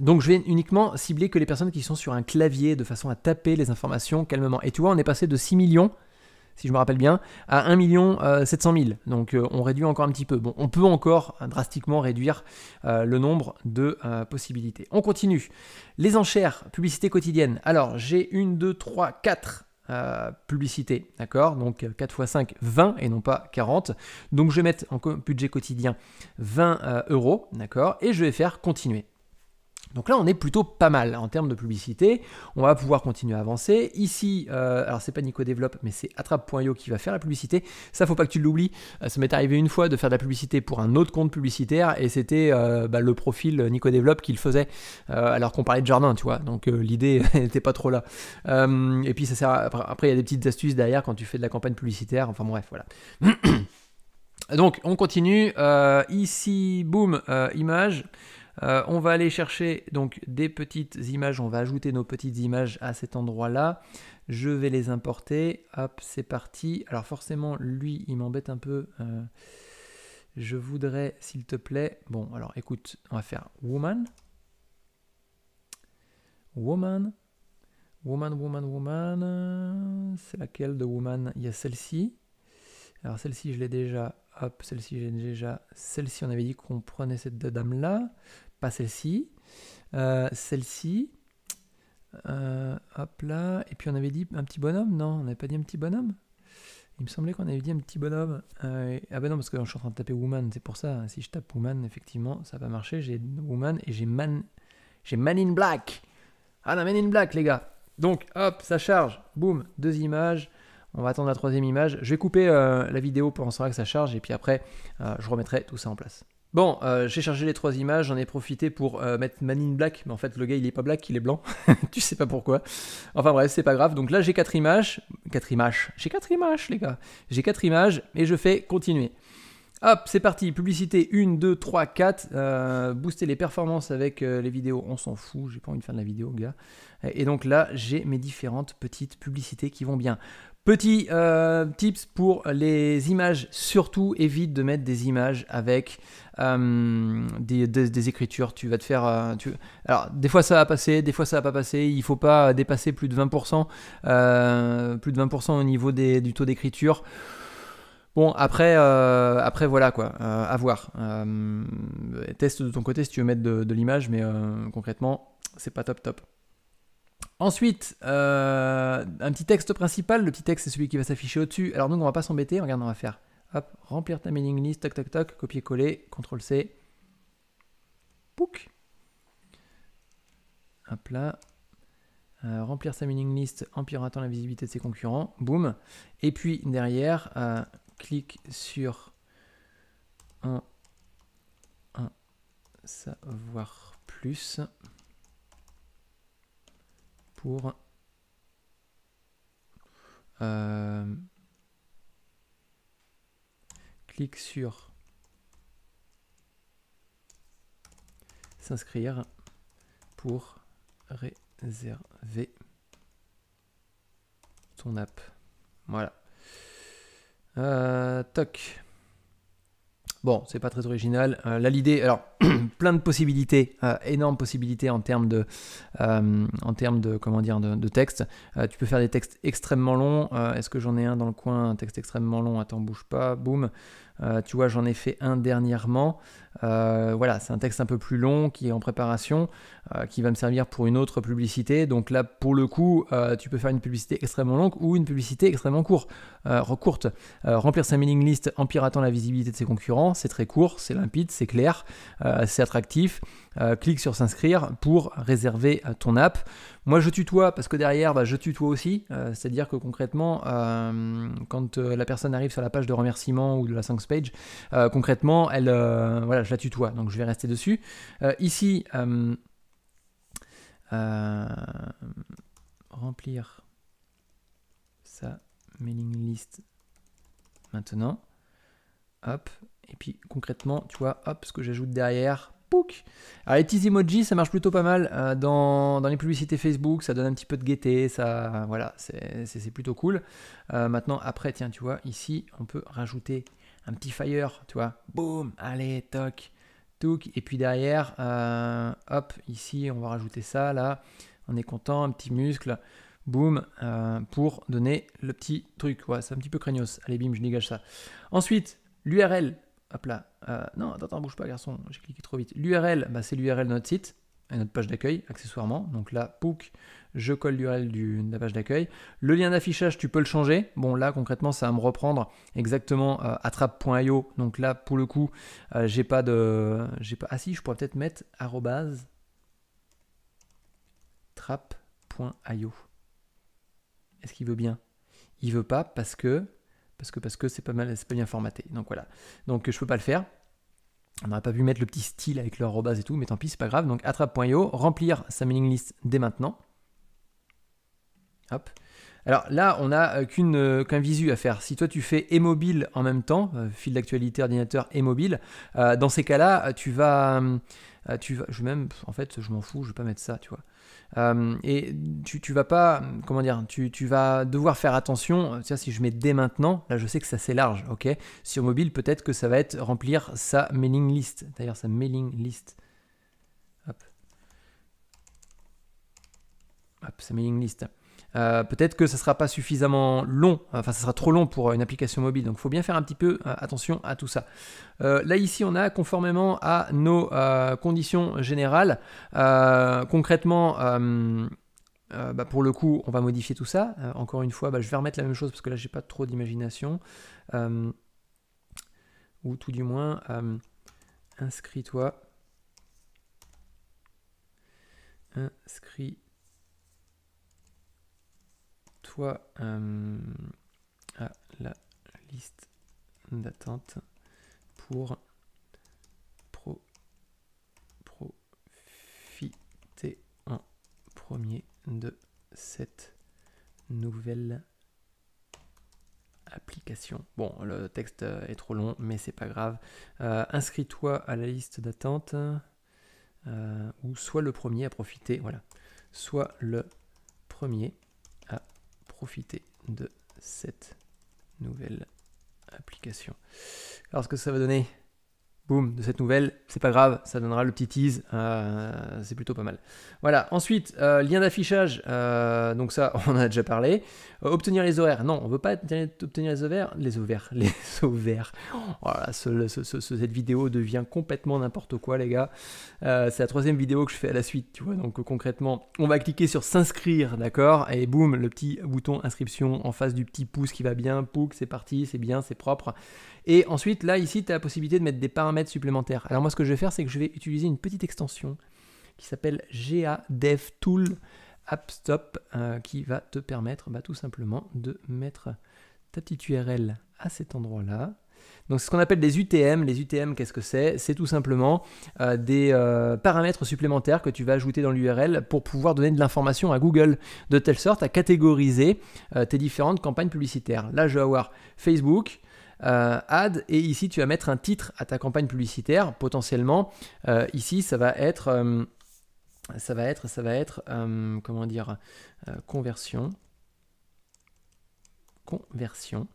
Donc je vais uniquement cibler que les personnes qui sont sur un clavier de façon à taper les informations calmement. Et tu vois, on est passé de 6 millions si je me rappelle bien, à 1 700 000. Donc euh, on réduit encore un petit peu. Bon, on peut encore euh, drastiquement réduire euh, le nombre de possibilités. On continue. Les enchères, publicité quotidienne. Alors j'ai une, deux, trois, quatre publicités, d'accord Donc 4 x 5, 20 et non pas 40. Donc je vais mettre en budget quotidien 20 euros, d'accord Et je vais faire continuer. Donc là, on est plutôt pas mal en termes de publicité. On va pouvoir continuer à avancer. Ici, euh, alors c'est pas Nico Développe, mais c'est attrape.io qui va faire la publicité. Ça, faut pas que tu l'oublies. Euh, ça m'est arrivé une fois de faire de la publicité pour un autre compte publicitaire et c'était euh, bah, le profil Nico Développe qui le faisait alors qu'on parlait de jardin, tu vois. Donc l'idée n'était pas trop là. et puis ça sert après, il y a des petites astuces derrière quand tu fais de la campagne publicitaire. Enfin bref, voilà. Donc on continue. ici, boum, image. Euh, on va aller chercher donc des petites images, on va ajouter nos petites images à cet endroit-là. Je vais les importer, hop, c'est parti. Alors forcément, lui, il m'embête un peu. Euh, je voudrais, s'il te plaît, bon, alors écoute, on va faire woman, woman, woman, woman, woman. C'est laquelle de woman Il y a celle-ci. Alors celle-ci, je l'ai déjà. Hop, celle-ci, j'ai déjà. Celle-ci, on avait dit qu'on prenait cette dame-là pas celle-ci, euh, celle-ci, euh, hop là, et puis on avait dit un petit bonhomme, non, on n'avait pas dit un petit bonhomme Il me semblait qu'on avait dit un petit bonhomme. Euh, ah bah non, parce que je suis en train de taper woman, c'est pour ça, si je tape woman, effectivement, ça va marcher, j'ai woman et j'ai man, j'ai man in black Ah non, man in black, les gars Donc, hop, ça charge, boum, deux images, on va attendre la troisième image. Je vais couper la vidéo pour en savoir que ça charge et puis après, je remettrai tout ça en place. Bon, euh, j'ai chargé les trois images, j'en ai profité pour euh, mettre Manine Black, mais en fait le gars il est pas black, il est blanc, tu sais pas pourquoi. Enfin bref, c'est pas grave. Donc là j'ai quatre images, quatre images, j'ai quatre images les gars, j'ai quatre images et je fais continuer. Hop, c'est parti, publicité 1, 2, 3, 4, booster les performances avec euh, les vidéos, on s'en fout, j'ai pas envie de faire de la vidéo gars. Et donc là j'ai mes différentes petites publicités qui vont bien. Petit euh, tips pour les images, surtout évite de mettre des images avec euh, des, écritures. Tu vas te faire. Euh, tu... Alors, des fois ça va passer, des fois ça va pas passer. Il faut pas dépasser plus de 20%, plus de au niveau du taux d'écriture. Bon, après, après voilà quoi, à voir. teste de ton côté si tu veux mettre de, de l'image, mais concrètement, c'est pas top top. Ensuite, euh, un petit texte principal. Le petit texte, c'est celui qui va s'afficher au-dessus. Alors nous, on va pas s'embêter. Regarde, on va faire hop, remplir ta mailing list, toc, toc, toc, copier-coller, CTRL-C. Pouc. Hop là. Euh, remplir sa mailing list en piratant la visibilité de ses concurrents. Boum. Et puis derrière, euh, clique sur un savoir plus pour euh, clique sur s'inscrire pour réserver ton app. Voilà. Euh, toc. Bon, c'est pas très original. Euh, là, l'idée, alors, plein de possibilités, euh, énormes possibilités en termes de, euh, en termes de comment dire, de, texte. Euh, tu peux faire des textes extrêmement longs. Est-ce que j'en ai un dans le coin, un texte extrêmement long Attends, bouge pas, boum. tu vois, j'en ai fait un dernièrement. voilà, c'est un texte un peu plus long qui est en préparation, qui va me servir pour une autre publicité. Donc là, pour le coup, tu peux faire une publicité extrêmement longue ou une publicité extrêmement courte. courte. remplir sa mailing list en piratant la visibilité de ses concurrents, c'est très court, c'est limpide, c'est clair c'est euh, attractif. Euh, clique sur s'inscrire pour réserver euh, ton app. Moi je tutoie parce que derrière bah, je tutoie aussi, c'est-à-dire que concrètement quand la personne arrive sur la page de remerciement ou de la thanks page, concrètement elle voilà je la tutoie donc je vais rester dessus. ici remplir sa mailing list maintenant. Hop, et puis concrètement, tu vois, hop, ce que j'ajoute derrière, Pouk. Alors les petits emojis, ça marche plutôt pas mal euh, dans, les publicités Facebook, ça donne un petit peu de gaieté, ça, voilà, c'est plutôt cool. Euh, maintenant, après, tiens, tu vois, ici, on peut rajouter un petit fire, tu vois, boum, allez, toc, touc et puis derrière, euh, hop, ici, on va rajouter ça, là, on est content, un petit muscle, boum, pour donner le petit truc, ouais, c'est un petit peu craignos. Allez, bim, je dégage ça. Ensuite, l'URL, là. Euh, non, attends, bouge pas, garçon. J'ai cliqué trop vite. L'URL, bah, c'est l'URL de notre site et notre page d'accueil, accessoirement. Donc là, pouc, je colle l'URL de la page d'accueil. Le lien d'affichage, tu peux le changer. Bon, là, concrètement, ça va me reprendre exactement à euh, attrape.io. Donc là, pour le coup, euh, j'ai pas de. j'ai pas. Ah si, je pourrais peut-être mettre arrobase trap.io. Est-ce qu'il veut bien Il veut pas parce que parce que parce que c'est pas mal, c'est pas bien formaté. Donc voilà. Donc je peux pas le faire. On n'aurait pas pu mettre le petit style avec leur et tout, mais tant pis, c'est pas grave. Donc attrape.io, remplir sa mailing list dès maintenant. Hop. Alors là, on n'a euh, euh, qu'un visu à faire. Si toi tu fais et mobile en même temps, euh, fil d'actualité, ordinateur et mobile, dans ces cas-là, tu vas, tu vas, je même, en fait, je m'en fous, je vais pas mettre ça, tu vois. Euh, et tu, vas pas, comment dire, tu, vas devoir faire attention. si je mets dès maintenant, là je sais que ça c'est large, ok Sur mobile, peut-être que ça va être remplir sa mailing list. D'ailleurs, sa mailing list. Hop. Hop, sa mailing list. Euh, peut-être que ça ne sera pas suffisamment long, enfin ça sera trop long pour euh, une application mobile, donc il faut bien faire un petit peu euh, attention à tout ça. là ici on a conformément à nos conditions générales, concrètement bah, pour le coup on va modifier tout ça. encore une fois bah, je vais remettre la même chose parce que là j'ai pas trop d'imagination. ou tout du moins inscris-toi. Inscris. -toi. inscris toi euh, à la liste d'attente pour pro, profiter en premier de cette nouvelle application. Bon, le texte est trop long, mais c'est pas grave. Euh, inscris-toi à la liste d'attente euh, ou sois le premier à profiter. Voilà, soit le premier profiter de cette nouvelle application. Alors ce que ça va donner boum, de cette nouvelle. C'est pas grave, ça donnera le petit tease. Euh, c'est plutôt pas mal. Voilà, ensuite, euh, lien d'affichage. Euh, donc ça, on en a déjà parlé. obtenir les horaires. Non, on veut pas obtenir les horaires. Les ovaires. Les ovaires. Voilà, cette vidéo devient complètement n'importe quoi, les gars. c'est la troisième vidéo que je fais à la suite, tu vois. Donc concrètement, on va cliquer sur s'inscrire, d'accord Et boum, le petit bouton inscription en face du petit pouce qui va bien. Pouc, c'est parti, c'est bien, c'est propre. Et ensuite, là, ici, tu as la possibilité de mettre des paramètres supplémentaires. Alors moi, ce que je vais faire, c'est que je vais utiliser une petite extension qui s'appelle GA Dev Tool AppStop, euh, qui va te permettre bah, tout simplement de mettre ta petite URL à cet endroit-là. Donc c'est ce qu'on appelle des UTM. Les UTM, qu'est-ce que c'est C'est tout simplement euh, des euh, paramètres supplémentaires que tu vas ajouter dans l'URL pour pouvoir donner de l'information à Google, de telle sorte à catégoriser tes différentes campagnes publicitaires. Là, je vais avoir Facebook, euh, « Add », et ici tu vas mettre un titre à ta campagne publicitaire potentiellement euh, ici euh, ça va être ça va être ça va être comment dire conversion conversion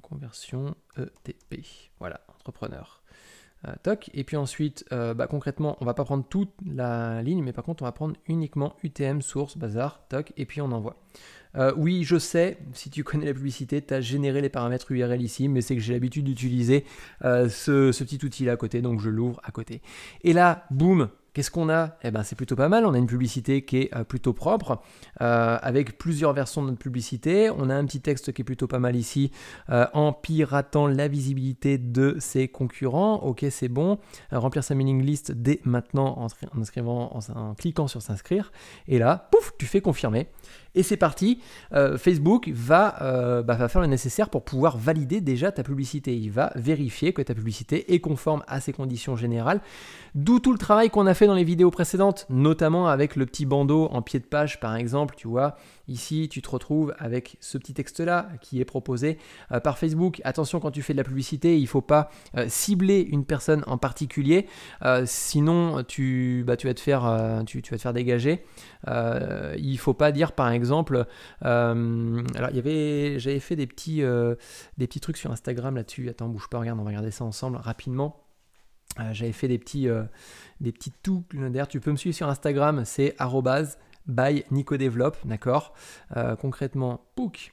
conversion ETP voilà entrepreneur euh, et puis ensuite, euh, bah, concrètement, on va pas prendre toute la ligne, mais par contre, on va prendre uniquement UTM, source, bazar, toc, et puis on envoie. Euh, oui, je sais, si tu connais la publicité, tu as généré les paramètres URL ici, mais c'est que j'ai l'habitude d'utiliser ce, ce, petit outil là à côté, donc je l'ouvre à côté. Et là, boum, Qu'est-ce qu'on a Eh ben, c'est plutôt pas mal. On a une publicité qui est euh, plutôt propre, euh, avec plusieurs versions de notre publicité. On a un petit texte qui est plutôt pas mal ici, euh, en piratant la visibilité de ses concurrents. Ok, c'est bon. remplir sa mailing list dès maintenant en, inscrivant, en cliquant sur s'inscrire. Et là, pouf, tu fais confirmer. Et c'est parti, euh, Facebook va, euh, bah, va, faire le nécessaire pour pouvoir valider déjà ta publicité. Il va vérifier que ta publicité est conforme à ses conditions générales. D'où tout le travail qu'on a fait dans les vidéos précédentes, notamment avec le petit bandeau en pied de page par exemple, tu vois, Ici, tu te retrouves avec ce petit texte-là qui est proposé euh, par Facebook. Attention, quand tu fais de la publicité, il ne faut pas euh, cibler une personne en particulier, euh, sinon bah, tu, vas te faire, dégager. il ne faut pas dire, par exemple, alors j'avais fait des petits, trucs sur Instagram là-dessus. Attends, bouge pas, regarde, on va regarder ça ensemble rapidement. J'avais fait des petits, euh, D'ailleurs, tu peux me suivre sur Instagram, c'est by Nico Develop, d'accord euh, Concrètement, POUC.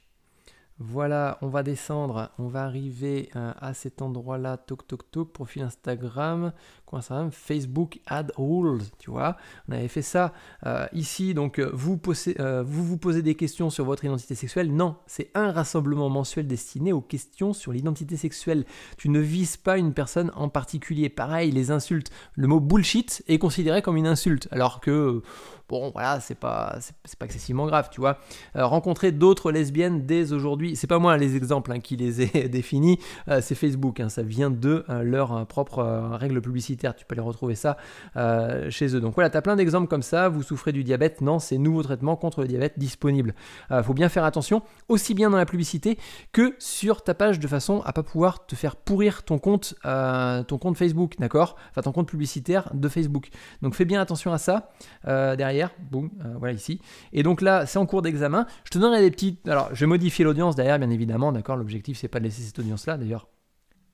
Voilà, on va descendre, on va arriver euh, à cet endroit-là, toc toc toc, profil Instagram, quoi ça Facebook Ad Rules, tu vois. On avait fait ça euh, ici, donc vous, posez, vous vous posez des questions sur votre identité sexuelle. Non, c'est un rassemblement mensuel destiné aux questions sur l'identité sexuelle. Tu ne vises pas une personne en particulier. Pareil, les insultes, le mot bullshit est considéré comme une insulte, alors que bon voilà, c'est pas, pas excessivement grave, tu vois. Euh, rencontrer d'autres lesbiennes dès aujourd'hui, c'est pas moi hein, les exemples hein, qui les ai définis, euh, c'est Facebook, hein, ça vient de leurs leur euh, propre règle publicitaire, tu peux les retrouver ça chez eux. Donc voilà, tu as plein d'exemples comme ça, vous souffrez du diabète, non, c'est nouveau traitement contre le diabète disponible. faut bien faire attention, aussi bien dans la publicité que sur ta page de façon à pas pouvoir te faire pourrir ton compte, ton compte Facebook, d'accord Enfin ton compte publicitaire de Facebook. Donc fais bien attention à ça. derrière euh, voilà ici. Et donc là, c'est en cours d'examen. Je te donnerai des petites. Alors, je modifie l'audience derrière, bien évidemment, d'accord L'objectif, c'est pas de laisser cette audience-là. D'ailleurs,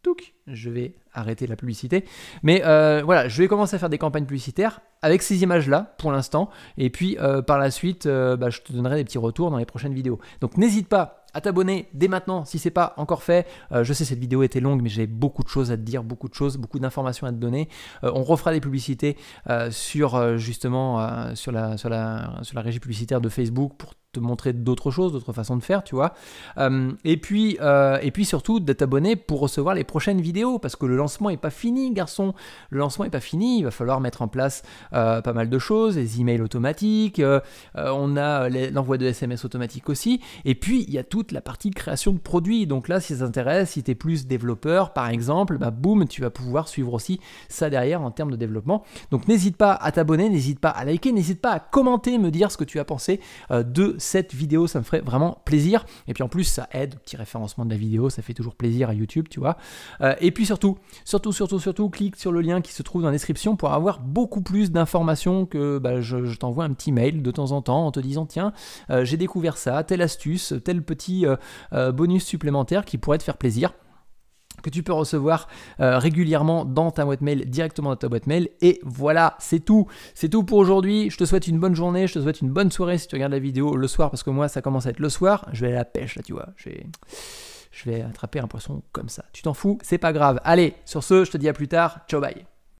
touc, je vais arrêter la publicité. Mais euh, voilà, je vais commencer à faire des campagnes publicitaires avec ces images-là pour l'instant. Et puis, euh, par la suite, bah, je te donnerai des petits retours dans les prochaines vidéos. Donc, n'hésite pas à t'abonner dès maintenant si c'est pas encore fait. Euh, je sais cette vidéo était longue mais j'ai beaucoup de choses à te dire, beaucoup de choses, beaucoup d'informations à te donner. Euh, on refera des publicités euh, sur justement sur la, sur la régie publicitaire de Facebook pour te montrer d'autres choses, d'autres façons de faire, tu vois. Euh, et, puis, euh, et puis surtout d'être abonné pour recevoir les prochaines vidéos, parce que le lancement n'est pas fini, garçon. Le lancement n'est pas fini, il va falloir mettre en place euh, pas mal de choses, les emails automatiques, on a l'envoi de SMS automatique aussi, et puis il y a toute la partie création de produits. Donc là, si ça t'intéresse, si tu es plus développeur par exemple, bah boum, tu vas pouvoir suivre aussi ça derrière en termes de développement. Donc n'hésite pas à t'abonner, n'hésite pas à liker, n'hésite pas à commenter, me dire ce que tu as pensé de cette vidéo, ça me ferait vraiment plaisir. Et puis en plus, ça aide, petit référencement de la vidéo, ça fait toujours plaisir à YouTube, tu vois. Euh, et puis surtout, surtout, surtout, surtout, clique sur le lien qui se trouve dans la description pour avoir beaucoup plus d'informations que bah, je, t'envoie un petit mail de temps en temps en te disant tiens, euh, j'ai découvert ça, telle astuce, tel petit euh, bonus supplémentaire qui pourrait te faire plaisir que tu peux recevoir euh, régulièrement dans ta boîte mail, directement dans ta boîte mail. Et voilà, c'est tout. C'est tout pour aujourd'hui. Je te souhaite une bonne journée, je te souhaite une bonne soirée si tu regardes la vidéo le soir, parce que moi, ça commence à être le soir. Je vais à la pêche, là, tu vois. Je je vais attraper un poisson comme ça. Tu t'en fous, c'est pas grave. Allez, sur ce, je te dis à plus tard. Ciao, bye.